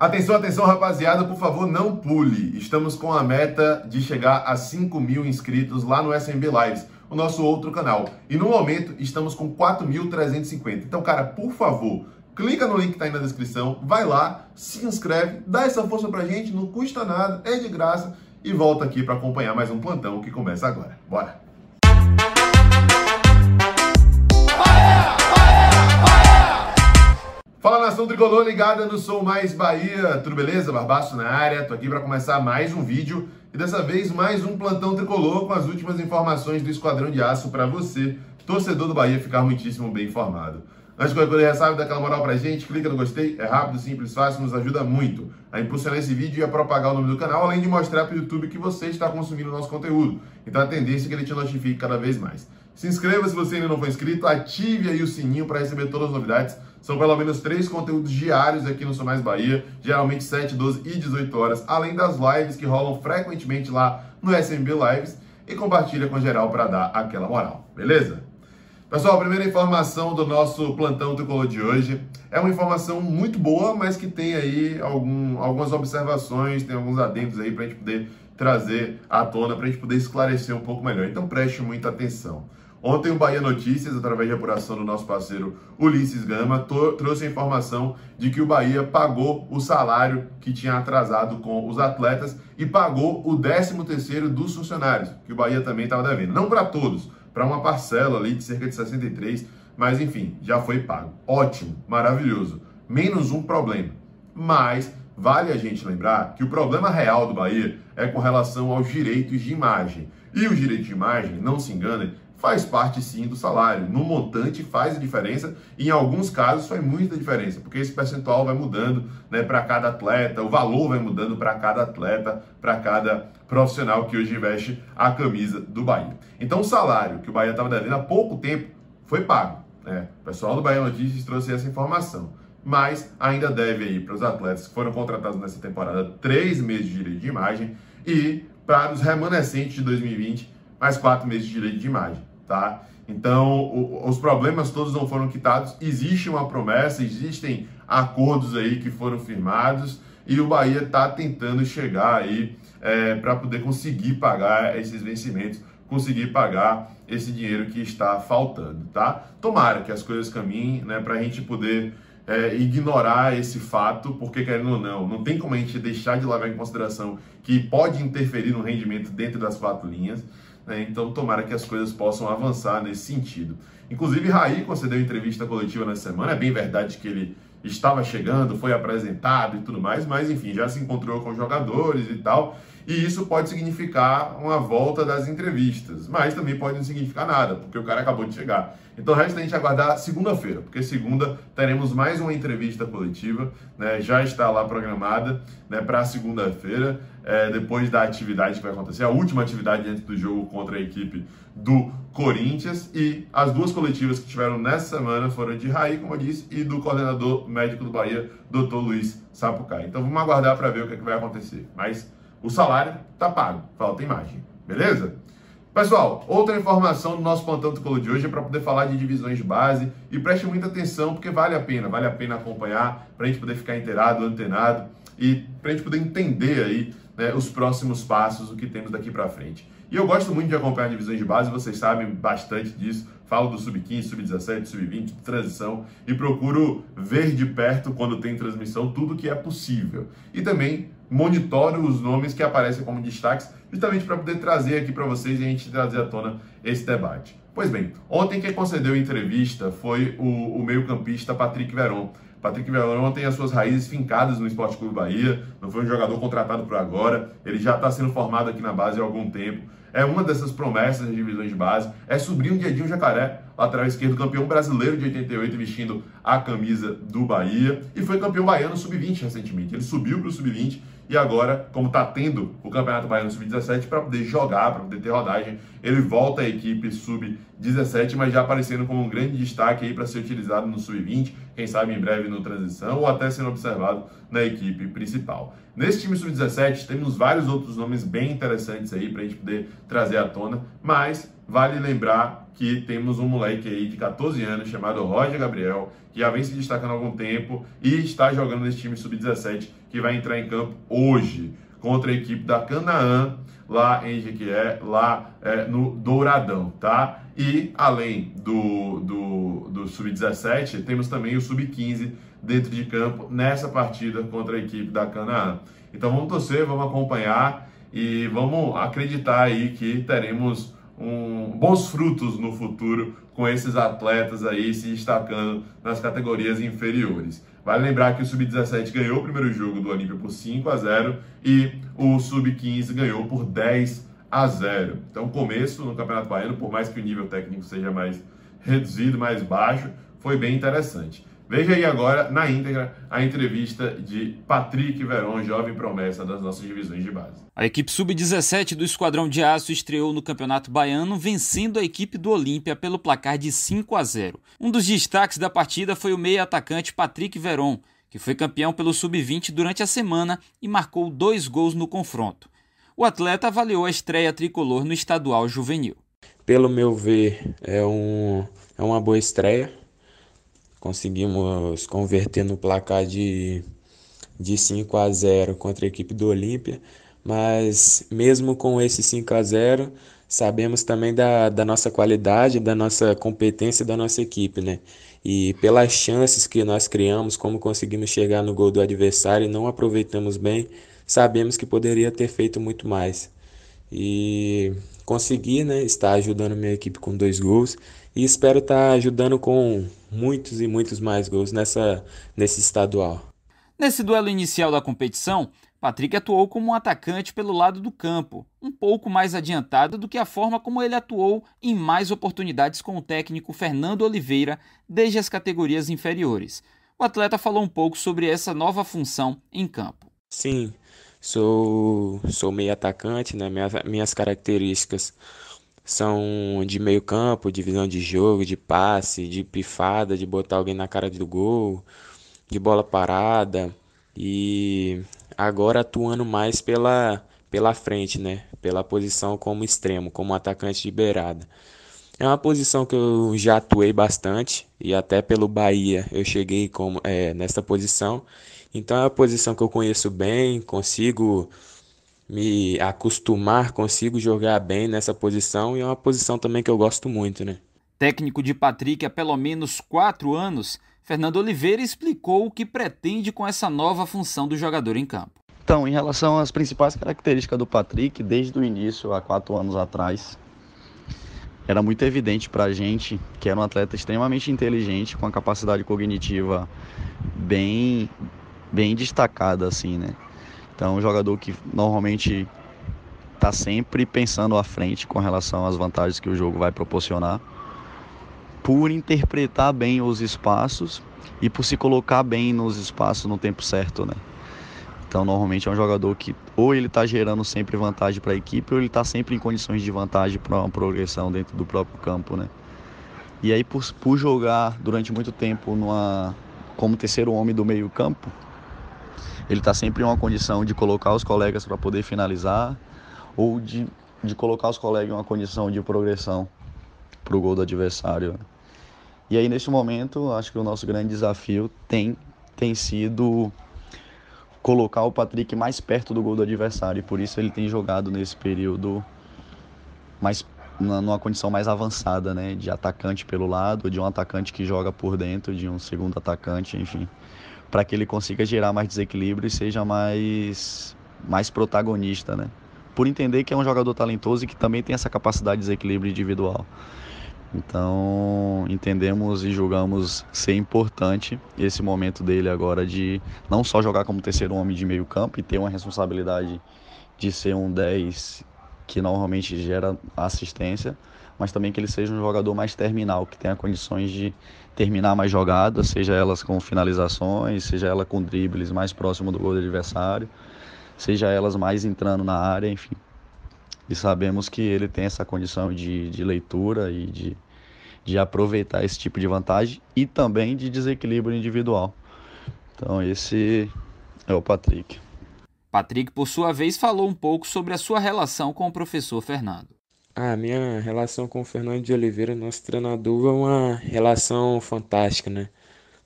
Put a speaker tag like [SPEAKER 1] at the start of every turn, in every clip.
[SPEAKER 1] Atenção, atenção, rapaziada, por favor, não pule. Estamos com a meta de chegar a 5 mil inscritos lá no SMB Lives, o nosso outro canal. E no momento estamos com 4.350. Então, cara, por favor, clica no link que tá aí na descrição, vai lá, se inscreve, dá essa força pra gente, não custa nada, é de graça. E volta aqui para acompanhar mais um plantão que começa agora. Bora! Nação Tricolor ligada no Sou Mais Bahia, tudo beleza? Barbaço na área, tô aqui para começar mais um vídeo e dessa vez mais um plantão tricolor com as últimas informações do Esquadrão de Aço para você, torcedor do Bahia, ficar muitíssimo bem informado. Antes de qualquer coisa, sabe, dá aquela moral pra gente, clica no gostei, é rápido, simples, fácil, nos ajuda muito a impulsionar esse vídeo e a propagar o nome do canal, além de mostrar pro YouTube que você está consumindo o nosso conteúdo. Então a tendência é que ele te notifique cada vez mais. Se inscreva se você ainda não for inscrito, ative aí o sininho para receber todas as novidades. São pelo menos três conteúdos diários aqui no Sonais Bahia, geralmente 7, 12 e 18 horas, além das lives que rolam frequentemente lá no SMB Lives e compartilha com geral para dar aquela moral, beleza? Pessoal, a primeira informação do nosso plantão tricolor de hoje é uma informação muito boa, mas que tem aí algum, algumas observações, tem alguns adendos aí para a gente poder trazer à tona, para a gente poder esclarecer um pouco melhor. Então preste muita atenção. Ontem o Bahia Notícias, através de apuração do nosso parceiro Ulisses Gama, trouxe a informação de que o Bahia pagou o salário que tinha atrasado com os atletas e pagou o 13º dos funcionários, que o Bahia também estava devendo. Não para todos, para uma parcela ali de cerca de 63, mas enfim, já foi pago. Ótimo, maravilhoso. Menos um problema. Mas vale a gente lembrar que o problema real do Bahia é com relação aos direitos de imagem. E os direitos de imagem, não se enganem, faz parte sim do salário. No montante faz a diferença, e em alguns casos faz muita diferença, porque esse percentual vai mudando né, para cada atleta, o valor vai mudando para cada atleta, para cada profissional que hoje veste a camisa do Bahia. Então o salário que o Bahia estava devendo há pouco tempo foi pago. Né? O pessoal do Bahia Notícias trouxe essa informação. Mas ainda deve aí para os atletas que foram contratados nessa temporada três meses de direito de imagem e para os remanescentes de 2020 mais quatro meses de direito de imagem tá? Então, o, os problemas todos não foram quitados, existe uma promessa, existem acordos aí que foram firmados e o Bahia está tentando chegar aí é, para poder conseguir pagar esses vencimentos, conseguir pagar esse dinheiro que está faltando, tá? Tomara que as coisas caminhem, né, para a gente poder é, ignorar esse fato, porque querendo ou não, não tem como a gente deixar de levar em consideração que pode interferir no rendimento dentro das quatro linhas. Né? Então, tomara que as coisas possam avançar nesse sentido. Inclusive, Raí concedeu entrevista coletiva na semana. É bem verdade que ele estava chegando, foi apresentado e tudo mais, mas enfim, já se encontrou com jogadores e tal. E isso pode significar uma volta das entrevistas, mas também pode não significar nada, porque o cara acabou de chegar. Então resta a gente aguardar segunda-feira, porque segunda teremos mais uma entrevista coletiva, né? Já está lá programada, né, para segunda-feira é, depois da atividade que vai acontecer, a última atividade antes do jogo contra a equipe do Corinthians. E as duas coletivas que tiveram nessa semana foram de Raí, como eu disse, e do coordenador médico do Bahia, Dr. Luiz Sapucaí. Então vamos aguardar para ver o que, é que vai acontecer. Mas o salário tá pago, falta imagem, beleza? Pessoal, outra informação do nosso plantão do Colo de hoje é para poder falar de divisões de base e preste muita atenção porque vale a pena, vale a pena acompanhar para a gente poder ficar inteirado, antenado e para a gente poder entender aí né, os próximos passos, o que temos daqui para frente. E eu gosto muito de acompanhar divisões de base, vocês sabem bastante disso. Falo do sub-15, sub-17, sub-20, transição e procuro ver de perto quando tem transmissão tudo que é possível. E também monitoro os nomes que aparecem como destaques, justamente para poder trazer aqui para vocês e a gente trazer à tona esse debate. Pois bem, ontem quem concedeu entrevista foi o, o meio-campista Patrick Veron. Patrick Velão tem as suas raízes fincadas no Esporte Clube Bahia, não foi um jogador contratado por agora, ele já está sendo formado aqui na base há algum tempo. É uma dessas promessas das divisões de base, é sobrinho de Edinho Jacaré lateral esquerdo, campeão brasileiro de 88, vestindo a camisa do Bahia. E foi campeão baiano sub-20 recentemente. Ele subiu para o sub-20 e agora, como está tendo o Campeonato Baiano Sub-17, para poder jogar, para poder ter rodagem, ele volta à equipe Sub-17, mas já aparecendo como um grande destaque aí para ser utilizado no Sub-20, quem sabe em breve no Transição, ou até sendo observado na equipe principal. Nesse time Sub-17, temos vários outros nomes bem interessantes aí para a gente poder trazer à tona, mas Vale lembrar que temos um moleque aí de 14 anos chamado Roger Gabriel, que já vem se destacando há algum tempo e está jogando nesse time sub-17 que vai entrar em campo hoje contra a equipe da Canaã, lá em Jequié, lá é, no Douradão, tá? E além do, do, do sub-17, temos também o sub-15 dentro de campo nessa partida contra a equipe da Canaã. Então vamos torcer, vamos acompanhar e vamos acreditar aí que teremos um, bons frutos no futuro com esses atletas aí se destacando nas categorias inferiores. Vale lembrar que o Sub-17 ganhou o primeiro jogo do Olímpia por 5 a 0 e o Sub-15 ganhou por 10 a 0. Então, começo no Campeonato Baiano, por mais que o nível técnico seja mais reduzido, mais baixo, foi bem interessante. Veja aí agora, na íntegra, a entrevista de Patrick Veron, jovem promessa das nossas divisões de base.
[SPEAKER 2] A equipe sub-17 do Esquadrão de Aço estreou no Campeonato Baiano, vencendo a equipe do Olímpia pelo placar de 5 a 0. Um dos destaques da partida foi o meio-atacante Patrick Veron, que foi campeão pelo sub-20 durante a semana e marcou dois gols no confronto. O atleta avaliou a estreia tricolor no estadual juvenil.
[SPEAKER 3] Pelo meu ver, é, um, é uma boa estreia conseguimos converter no placar de, de 5 a 0 contra a equipe do Olímpia, mas mesmo com esse 5 a 0 sabemos também da, da nossa qualidade, da nossa competência da nossa equipe, né? E pelas chances que nós criamos, como conseguimos chegar no gol do adversário e não aproveitamos bem, sabemos que poderia ter feito muito mais. E consegui, né, estar ajudando minha equipe com dois gols e espero estar tá ajudando com muitos e muitos mais gols nessa, nesse estadual.
[SPEAKER 2] Nesse duelo inicial da competição, Patrick atuou como um atacante pelo lado do campo, um pouco mais adiantado do que a forma como ele atuou em mais oportunidades com o técnico Fernando Oliveira desde as categorias inferiores. O atleta falou um pouco sobre essa nova função em campo.
[SPEAKER 3] Sim, sou, sou meio atacante, né? minhas, minhas características são de meio campo, de visão de jogo, de passe, de pifada, de botar alguém na cara do gol, de bola parada e agora atuando mais pela pela frente, né? Pela posição como extremo, como atacante de beirada. É uma posição que eu já atuei bastante e até pelo Bahia eu cheguei como é, nessa posição. Então é uma posição que eu conheço bem, consigo me acostumar, consigo jogar bem
[SPEAKER 2] nessa posição e é uma posição também que eu gosto muito, né? Técnico de Patrick há pelo menos quatro anos, Fernando Oliveira explicou o que pretende com essa nova função do jogador
[SPEAKER 4] em campo. Então, em relação às principais características do Patrick, desde o início, há quatro anos atrás, era muito evidente para a gente que era um atleta extremamente inteligente, com a capacidade cognitiva bem, bem destacada, assim, né? Então, um jogador que normalmente está sempre pensando à frente com relação às vantagens que o jogo vai proporcionar, por interpretar bem os espaços e por se colocar bem nos espaços no tempo certo, né? Então, normalmente é um jogador que ou ele está gerando sempre vantagem para a equipe, ou ele está sempre em condições de vantagem para uma progressão dentro do próprio campo, né? E aí, por, por jogar durante muito tempo numa, como terceiro homem do meio campo, ele está sempre em uma condição de colocar os colegas para poder finalizar ou de, de colocar os colegas em uma condição de progressão para o gol do adversário. E aí, nesse momento, acho que o nosso grande desafio tem, tem sido colocar o Patrick mais perto do gol do adversário. E por isso ele tem jogado nesse período mais numa condição mais avançada, né? De atacante pelo lado, de um atacante que joga por dentro, de um segundo atacante, enfim para que ele consiga gerar mais desequilíbrio e seja mais, mais protagonista, né? Por entender que é um jogador talentoso e que também tem essa capacidade de desequilíbrio individual. Então, entendemos e julgamos ser importante esse momento dele agora de não só jogar como terceiro homem de meio campo e ter uma responsabilidade de ser um 10 que normalmente gera assistência, mas também que ele seja um jogador mais terminal, que tenha condições de terminar mais jogadas, seja elas com finalizações, seja ela com dribles mais próximo do gol do adversário, seja elas mais entrando na área, enfim. E sabemos que ele tem essa condição de, de leitura e de, de aproveitar esse tipo de vantagem e também de desequilíbrio individual. Então esse é o Patrick. Patrick, por sua vez, falou um pouco sobre a sua relação com o professor Fernando.
[SPEAKER 3] A minha relação com o Fernando de Oliveira, nosso treinador, é uma relação fantástica, né?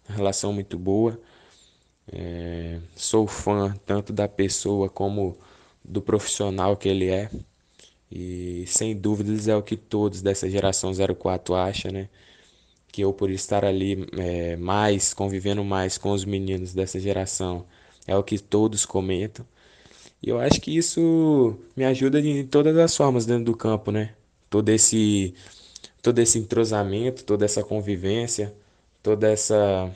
[SPEAKER 3] Uma relação muito boa. É, sou fã tanto da pessoa como do profissional que ele é. E sem dúvidas é o que todos dessa geração 04 acham, né? Que eu, por estar ali é, mais, convivendo mais com os meninos dessa geração, é o que todos comentam. E eu acho que isso me ajuda de todas as formas dentro do campo, né? Todo esse, todo esse entrosamento, toda essa convivência,
[SPEAKER 2] toda essa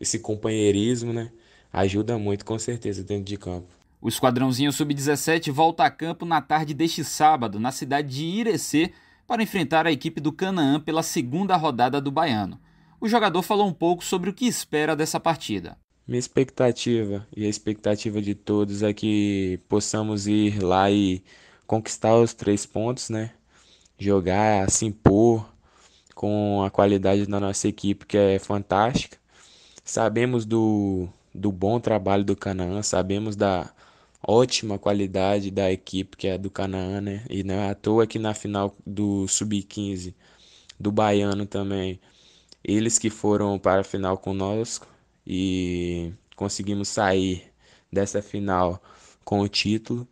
[SPEAKER 2] esse companheirismo, né? Ajuda muito, com certeza, dentro de campo. O Esquadrãozinho Sub-17 volta a campo na tarde deste sábado, na cidade de Irecê, para enfrentar a equipe do Canaã pela segunda rodada do Baiano. O jogador falou um pouco sobre o que espera dessa partida.
[SPEAKER 3] Minha expectativa e a expectativa de todos é que possamos ir lá e conquistar os três pontos, né? Jogar, se impor com a qualidade da nossa equipe, que é fantástica. Sabemos do, do bom trabalho do Canaã, sabemos da ótima qualidade da equipe, que é do Canaã, né? E não é à toa que na final do Sub-15 do Baiano também, eles que foram para a final conosco e conseguimos sair dessa final com o título.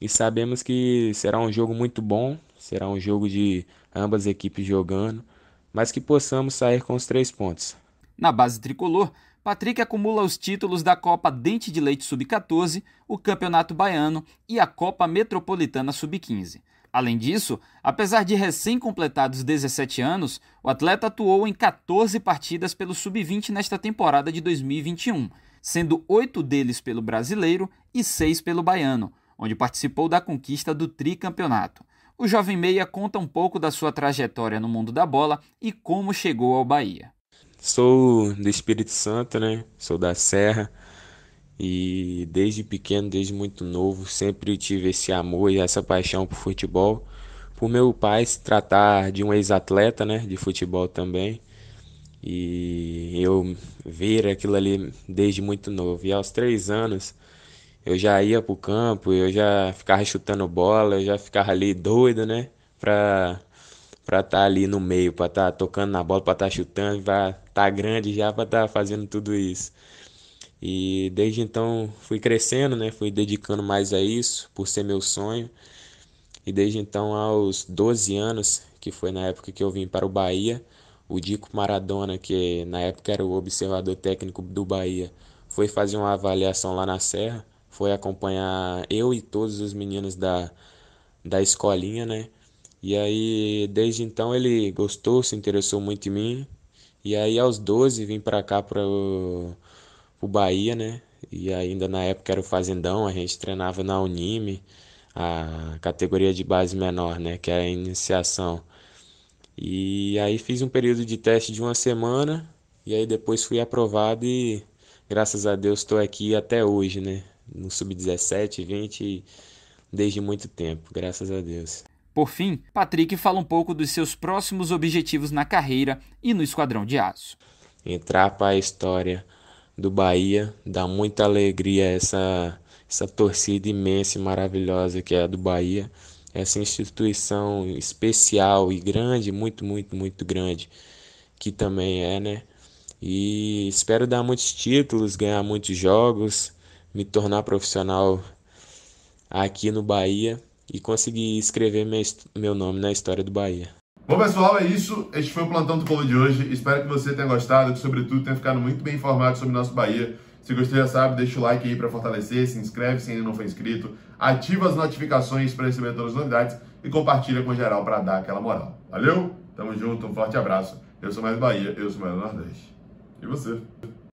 [SPEAKER 3] E sabemos que será um jogo muito bom, será um jogo de ambas equipes jogando, mas que possamos sair com os três
[SPEAKER 2] pontos. Na base tricolor, Patrick acumula os títulos da Copa Dente de Leite Sub-14, o Campeonato Baiano e a Copa Metropolitana Sub-15. Além disso, apesar de recém-completados 17 anos, o atleta atuou em 14 partidas pelo Sub-20 nesta temporada de 2021, sendo oito deles pelo brasileiro e seis pelo baiano, onde participou da conquista do tricampeonato. O jovem meia conta um pouco da sua trajetória no mundo da bola e como chegou ao Bahia.
[SPEAKER 3] Sou do Espírito Santo, né? Sou da Serra. E desde pequeno, desde muito novo, sempre tive esse amor e essa paixão por futebol. Por meu pai se tratar de um ex-atleta, né, de futebol também. E eu ver aquilo ali desde muito novo. E aos três anos, eu já ia pro campo, eu já ficava chutando bola, eu já ficava ali doido, né, pra para estar tá ali no meio, para estar tá tocando na bola, para estar tá chutando, para estar tá grande já, para estar tá fazendo tudo isso. E desde então fui crescendo, né? Fui dedicando mais a isso, por ser meu sonho. E desde então, aos 12 anos, que foi na época que eu vim para o Bahia, o Dico Maradona, que na época era o observador técnico do Bahia, foi fazer uma avaliação lá na Serra, foi acompanhar eu e todos os meninos da, da escolinha, né? E aí, desde então, ele gostou, se interessou muito em mim. E aí, aos 12, vim para cá, para o o Bahia, né? E ainda na época era o Fazendão, a gente treinava na Unime, a categoria de base menor, né? Que é a iniciação. E aí fiz um período de teste de uma semana, e aí depois fui aprovado e graças a Deus estou aqui até hoje, né? No sub-17, 20, desde muito tempo, graças a Deus.
[SPEAKER 2] Por fim, Patrick fala um pouco dos seus próximos objetivos na carreira e no Esquadrão de Aço.
[SPEAKER 3] Entrar para a história do Bahia. Dá muita alegria essa, essa torcida imensa e maravilhosa que é a do Bahia. Essa instituição especial e grande, muito, muito, muito grande, que também é, né? E espero dar muitos títulos, ganhar muitos jogos, me tornar profissional aqui no Bahia e conseguir escrever meu nome na história do Bahia.
[SPEAKER 1] Bom, pessoal, é isso. Este foi o Plantão do Polo de hoje. Espero que você tenha gostado, que, sobretudo, tenha ficado muito bem informado sobre o nosso Bahia. Se gostou, já sabe, deixa o like aí para fortalecer, se inscreve se ainda não for inscrito, ativa as notificações para receber todas as novidades e compartilha com geral para dar aquela moral. Valeu? Tamo junto, um forte abraço. Eu sou mais Bahia, eu sou mais Nordeste. E você?